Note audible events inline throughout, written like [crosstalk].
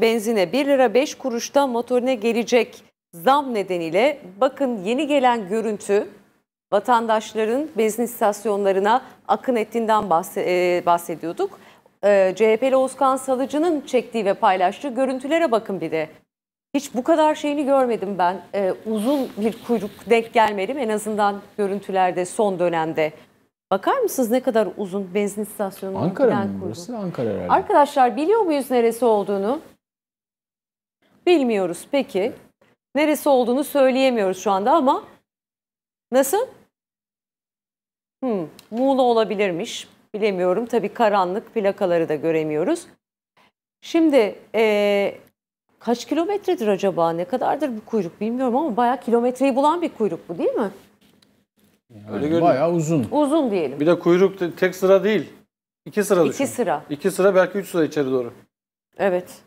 benzine 1 lira 5 kuruşta motorine gelecek zam nedeniyle bakın yeni gelen görüntü vatandaşların benzin istasyonlarına akın ettiğinden e, bahsediyorduk. E, CHP'li Oğuzkan Salıcı'nın çektiği ve paylaştığı görüntülere bakın bir de. Hiç bu kadar şeyini görmedim ben. Ee, uzun bir kuyruk denk gelmedim en azından görüntülerde son dönemde. Bakar mısınız ne kadar uzun benzin istasyonu Ankara mı burası? Ankara herhalde. Arkadaşlar biliyor muyuz neresi olduğunu? Bilmiyoruz peki. Neresi olduğunu söyleyemiyoruz şu anda ama nasıl? Hmm, Muğla olabilirmiş. Bilemiyorum. Tabii karanlık plakaları da göremiyoruz. Şimdi e, kaç kilometredir acaba? Ne kadardır bu kuyruk bilmiyorum ama bayağı kilometreyi bulan bir kuyruk bu değil mi? Öyle Bayağı uzun. Uzun diyelim. Bir de kuyruk tek sıra değil. İki sıra düşün. İki sıra. İki sıra belki üç sıra içeri doğru. Evet.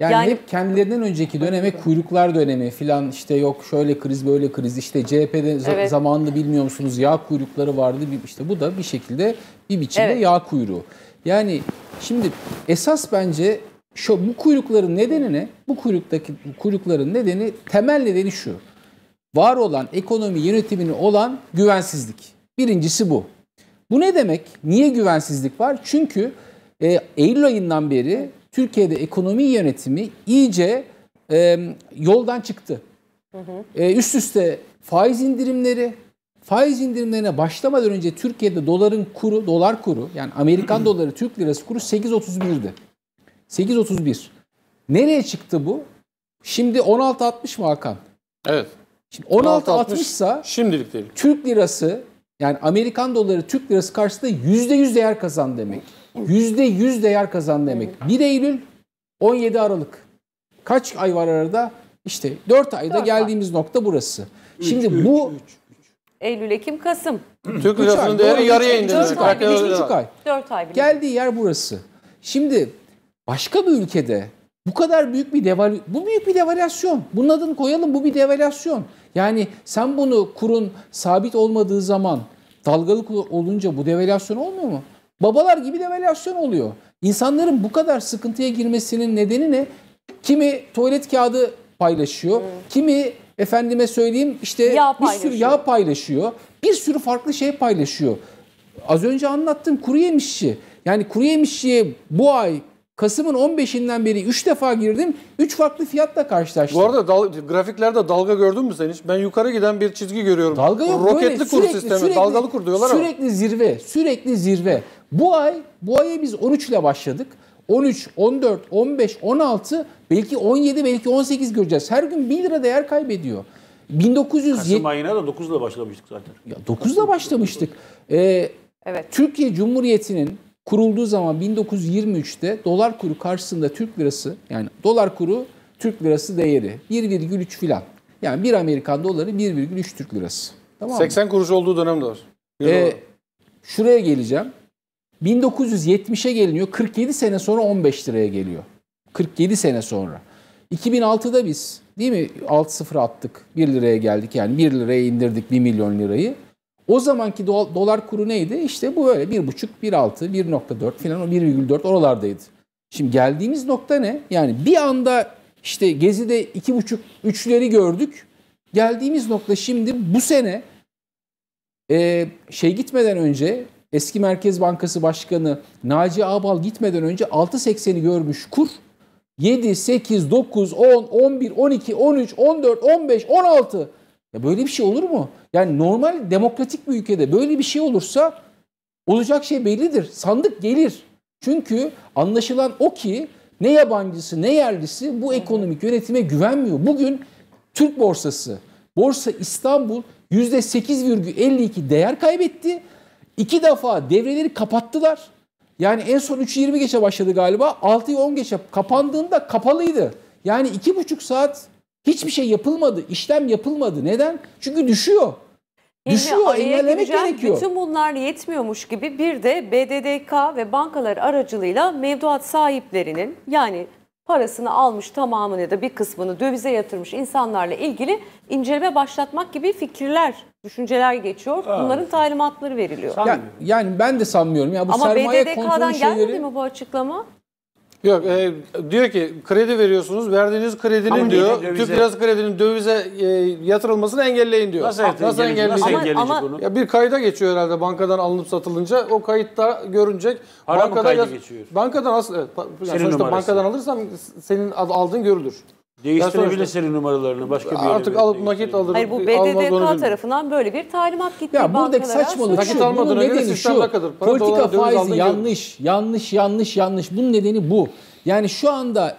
Yani, yani hep kendilerinden önceki döneme kuyruklar dönemi filan işte yok şöyle kriz böyle kriz işte CHP'de evet. zamanında bilmiyor musunuz yağ kuyrukları vardı işte bu da bir şekilde bir biçimde evet. yağ kuyruğu. Yani şimdi esas bence şu bu kuyrukların nedeni ne? Bu kuyruktaki kuyrukların nedeni temel nedeni şu. Var olan ekonomi yönetimini olan güvensizlik. Birincisi bu. Bu ne demek? Niye güvensizlik var? Çünkü e, Eylül ayından beri Türkiye'de ekonomi yönetimi iyice e, yoldan çıktı. Hı hı. E, üst üste faiz indirimleri, faiz indirimlerine başlamadan önce Türkiye'de doların kuru, dolar kuru yani Amerikan [clears throat] doları Türk lirası kuru 8.31'di. 8.31. Nereye çıktı bu? Şimdi 16.60 mı Hakan? Evet. Şimdi 16.60 ise şimdilik değil. Türk lirası yani Amerikan doları Türk lirası karşısında %100 değer kazan demek. Yüzde yüz değer kazandı demek. 1 Eylül 17 Aralık. Kaç ay var arada? İşte 4 ayda 4 geldiğimiz ay. nokta burası. Şimdi üç, bu üç, üç. Eylül, Ekim, Kasım. Türk lirasının değeri yarıya indi. 4 ay. 3,5 ay. 4 ay bile. Geldiği yer burası. Şimdi başka bir ülkede bu kadar büyük bir devalü bu büyük bir devalüasyon. Bunun adını koyalım bu bir devalüasyon. Yani sen bunu kurun sabit olmadığı zaman dalgalı olunca bu devalüasyon olmuyor mu? Babalar gibi devalüasyon oluyor. İnsanların bu kadar sıkıntıya girmesinin nedeni ne? Kimi tuvalet kağıdı paylaşıyor, hmm. kimi efendime söyleyeyim işte yağ bir sürü yağ paylaşıyor, bir sürü farklı şey paylaşıyor. Az önce anlattım kuru yemişçi. Yani kuru yemişçiye bu ay Kasım'ın 15'inden beri 3 defa girdim. 3 farklı fiyatla karşılaştım. Bu arada dal, grafiklerde dalga gördün mü sen hiç? Ben yukarı giden bir çizgi görüyorum. Dalga yok Roketli böyle, kur sürekli, sistemi, sürekli, dalgalı kur diyorlar sürekli ama. Sürekli zirve, sürekli zirve. Bu ay, bu ayı biz 13 ile başladık. 13, 14, 15, 16, belki 17, belki 18 göreceğiz. Her gün 1 lira değer kaybediyor. 1900 Kasım ayına da 9 ile başlamıştık zaten. Ya 9 ile başlamıştık. Ee, evet. Türkiye Cumhuriyeti'nin kurulduğu zaman 1923'te dolar kuru karşısında Türk lirası yani dolar kuru Türk lirası değeri 1,3 filan. Yani bir Amerikan doları 1,3 Türk lirası. Tamam 80 kuruş olduğu dönem de var. Ee, şuraya geleceğim. 1970'e geliniyor. 47 sene sonra 15 liraya geliyor. 47 sene sonra. 2006'da biz değil mi 6 sıfır attık 1 liraya geldik yani 1 liraya indirdik 1 milyon lirayı. O zamanki do- dolar kuru neydi? İşte bu böyle 1,5, 1,6, 1,4 falan o 1,4 oralardaydı. Şimdi geldiğimiz nokta ne? Yani bir anda işte Gezi'de 2,5, 3'leri gördük. Geldiğimiz nokta şimdi bu sene e, şey gitmeden önce Eski Merkez Bankası Başkanı Naci Ağbal gitmeden önce 6.80'i görmüş kur 7, 8, 9, 10, 11, 12, 13, 14, 15, 16. Ya böyle bir şey olur mu? Yani normal demokratik bir ülkede böyle bir şey olursa olacak şey bellidir. Sandık gelir. Çünkü anlaşılan o ki ne yabancısı ne yerlisi bu ekonomik yönetime güvenmiyor. Bugün Türk borsası, borsa İstanbul %8,52 değer kaybetti İki defa devreleri kapattılar. Yani en son 3'ü 20 geçe başladı galiba. 6'yı 10 geçe kapandığında kapalıydı. Yani iki buçuk saat hiçbir şey yapılmadı. işlem yapılmadı. Neden? Çünkü düşüyor. Yine düşüyor. Engellemek gerekiyor. Bütün bunlar yetmiyormuş gibi bir de BDDK ve bankalar aracılığıyla mevduat sahiplerinin yani parasını almış tamamını da bir kısmını dövize yatırmış insanlarla ilgili inceleme başlatmak gibi fikirler düşünceler geçiyor. Evet. Bunların talimatları veriliyor. Yani, yani ben de sanmıyorum. Ya bu Ama sermaye BDDK'dan gelmedi mi bu açıklama? Yok e, diyor ki kredi veriyorsunuz verdiğiniz kredinin ama diyor dövize... Türk lirası kredinin dövize e, yatırılmasını engelleyin diyor. Nasıl, ah, nasıl engelleyecek ama, ama, bunu? Ya bir kayda geçiyor herhalde bankadan alınıp satılınca o kayıtta görünecek. Para bankadan, mı kaydı geçiyor? Bankadan aslında e, yani bankadan alırsam senin aldığın görülür. Değiştirebilir numaralarını başka bir Artık alıp nakit alır. Hayır bu BDDK tarafından böyle bir talimat gitti. Ya buradaki saçmalık şu. Bunun nedeni şu. Politika faizi yanlış, yanlış, yanlış, yanlış. Bunun nedeni bu. Yani şu anda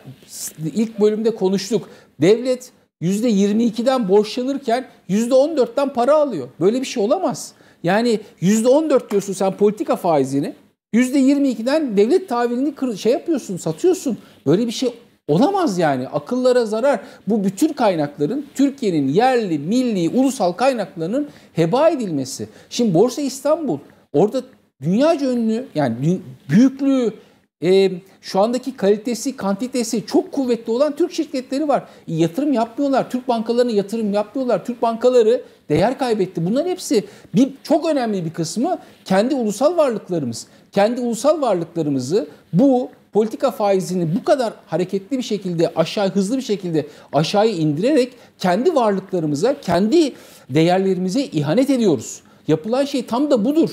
ilk bölümde konuştuk. Devlet %22'den borçlanırken %14'ten para alıyor. Böyle bir şey olamaz. Yani %14 diyorsun sen politika faizini. %22'den devlet tahvilini şey yapıyorsun, satıyorsun. Böyle bir şey Olamaz yani akıllara zarar. Bu bütün kaynakların Türkiye'nin yerli, milli, ulusal kaynaklarının heba edilmesi. Şimdi Borsa İstanbul orada dünyaca ünlü yani büyüklüğü e, şu andaki kalitesi, kantitesi çok kuvvetli olan Türk şirketleri var. E, yatırım yapmıyorlar. Türk bankalarına yatırım yapmıyorlar. Türk bankaları değer kaybetti. Bunların hepsi bir, çok önemli bir kısmı kendi ulusal varlıklarımız. Kendi ulusal varlıklarımızı bu politika faizini bu kadar hareketli bir şekilde aşağı hızlı bir şekilde aşağıya indirerek kendi varlıklarımıza, kendi değerlerimize ihanet ediyoruz. Yapılan şey tam da budur.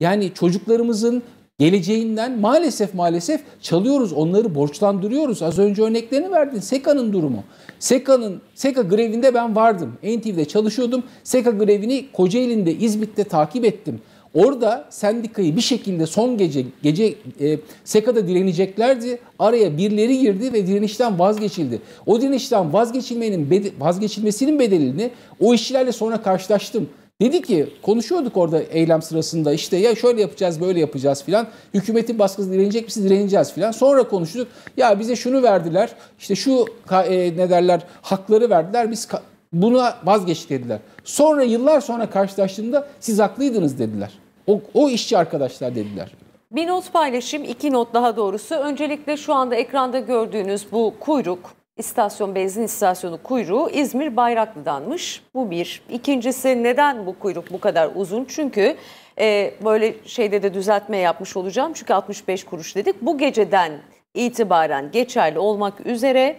Yani çocuklarımızın, Geleceğinden maalesef maalesef çalıyoruz, onları borçlandırıyoruz. Az önce örneklerini verdin. SEKA'nın durumu. SEKA'nın SEKA grevinde ben vardım. NTV'de çalışıyordum. SEKA grevini Kocaeli'nde, İzmit'te takip ettim. Orada sendikayı bir şekilde son gece gece e, SEKA'da direneceklerdi. Araya birileri girdi ve direnişten vazgeçildi. O direnişten vazgeçilmenin bede, vazgeçilmesinin bedelini o işçilerle sonra karşılaştım. Dedi ki konuşuyorduk orada eylem sırasında işte ya şöyle yapacağız böyle yapacağız filan. Hükümetin baskısı direnecek misin direneceğiz filan. Sonra konuştuk ya bize şunu verdiler işte şu e, ne derler hakları verdiler biz buna vazgeçtik dediler. Sonra yıllar sonra karşılaştığında siz haklıydınız dediler. O, o işçi arkadaşlar dediler. Bir not paylaşayım, iki not daha doğrusu. Öncelikle şu anda ekranda gördüğünüz bu kuyruk İstasyon benzin istasyonu kuyruğu İzmir Bayraklı'danmış. Bu bir. İkincisi neden bu kuyruk bu kadar uzun? Çünkü e, böyle şeyde de düzeltme yapmış olacağım. Çünkü 65 kuruş dedik. Bu geceden itibaren geçerli olmak üzere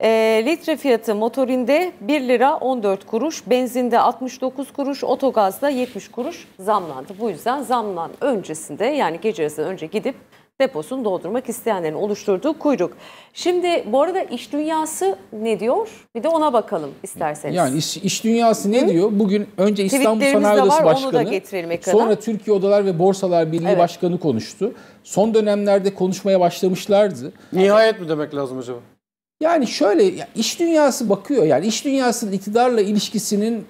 e, litre fiyatı motorinde 1 lira 14 kuruş, benzinde 69 kuruş, otogazda 70 kuruş zamlandı. Bu yüzden zamlan öncesinde yani gece önce gidip deposunu doldurmak isteyenlerin oluşturduğu kuyruk. Şimdi bu arada iş dünyası ne diyor? Bir de ona bakalım isterseniz. Yani iş, iş dünyası ne Hı? diyor? Bugün önce İstanbul Sanayi Odası Başkanı, sonra Türkiye Odalar ve Borsalar Birliği evet. Başkanı konuştu. Son dönemlerde konuşmaya başlamışlardı. Nihayet mi demek lazım acaba? Yani şöyle iş dünyası bakıyor yani iş dünyasının iktidarla ilişkisinin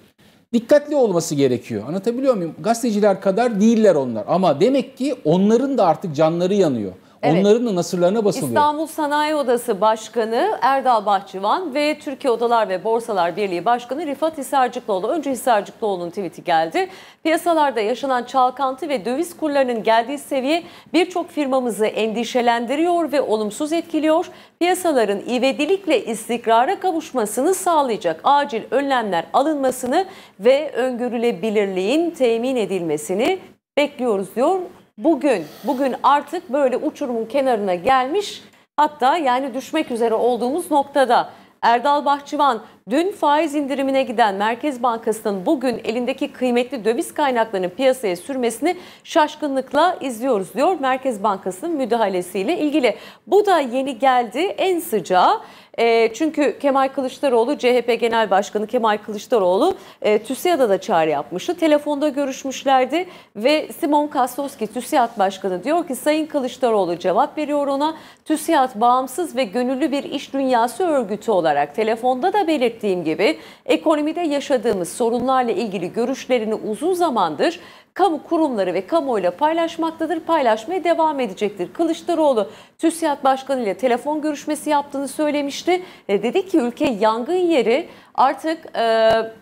dikkatli olması gerekiyor. Anlatabiliyor muyum? Gazeteciler kadar değiller onlar ama demek ki onların da artık canları yanıyor. Evet. Onların da nasırlarına basılıyor. İstanbul Sanayi Odası Başkanı Erdal Bahçıvan ve Türkiye Odalar ve Borsalar Birliği Başkanı Rifat Hisarcıklıoğlu. Önce Hisarcıklıoğlu'nun tweet'i geldi. Piyasalarda yaşanan çalkantı ve döviz kurlarının geldiği seviye birçok firmamızı endişelendiriyor ve olumsuz etkiliyor. Piyasaların ivedilikle istikrara kavuşmasını sağlayacak acil önlemler alınmasını ve öngörülebilirliğin temin edilmesini bekliyoruz diyor. Bugün, bugün artık böyle uçurumun kenarına gelmiş hatta yani düşmek üzere olduğumuz noktada. Erdal Bahçıvan Dün faiz indirimine giden Merkez Bankası'nın bugün elindeki kıymetli döviz kaynaklarının piyasaya sürmesini şaşkınlıkla izliyoruz diyor Merkez Bankası'nın müdahalesiyle ilgili. Bu da yeni geldi en sıcağı. E, çünkü Kemal Kılıçdaroğlu, CHP Genel Başkanı Kemal Kılıçdaroğlu e, TÜSİAD'a da çağrı yapmıştı. Telefonda görüşmüşlerdi ve Simon Kastoski TÜSİAD Başkanı diyor ki Sayın Kılıçdaroğlu cevap veriyor ona. TÜSİAD bağımsız ve gönüllü bir iş dünyası örgütü olarak telefonda da belirtti ettiğim gibi ekonomide yaşadığımız sorunlarla ilgili görüşlerini uzun zamandır kamu kurumları ve kamuoyuyla paylaşmaktadır, paylaşmaya devam edecektir. Kılıçdaroğlu TÜSİAD Başkanı ile telefon görüşmesi yaptığını söylemişti. E, dedi ki ülke yangın yeri artık e,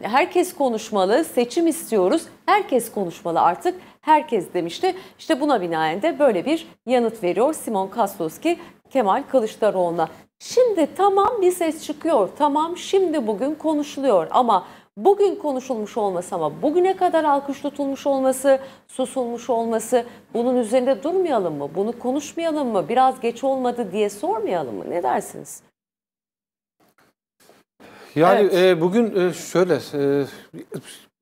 herkes konuşmalı, seçim istiyoruz, herkes konuşmalı artık herkes demişti. İşte buna binaen de böyle bir yanıt veriyor Simon Kastoski Kemal Kılıçdaroğlu'na. Şimdi tamam bir ses çıkıyor, tamam şimdi bugün konuşuluyor ama bugün konuşulmuş olması ama bugüne kadar alkış tutulmuş olması, susulmuş olması bunun üzerinde durmayalım mı? Bunu konuşmayalım mı? Biraz geç olmadı diye sormayalım mı? Ne dersiniz? Yani evet. e, bugün e, şöyle e,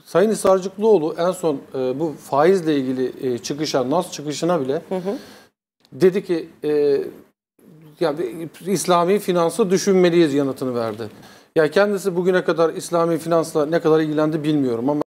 Sayın Hisarcıklıoğlu en son e, bu faizle ilgili e, çıkışa, nas çıkışına bile hı hı. dedi ki e, ya İslami finansı düşünmeliyiz yanıtını verdi. Ya kendisi bugüne kadar İslami finansla ne kadar ilgilendi bilmiyorum ama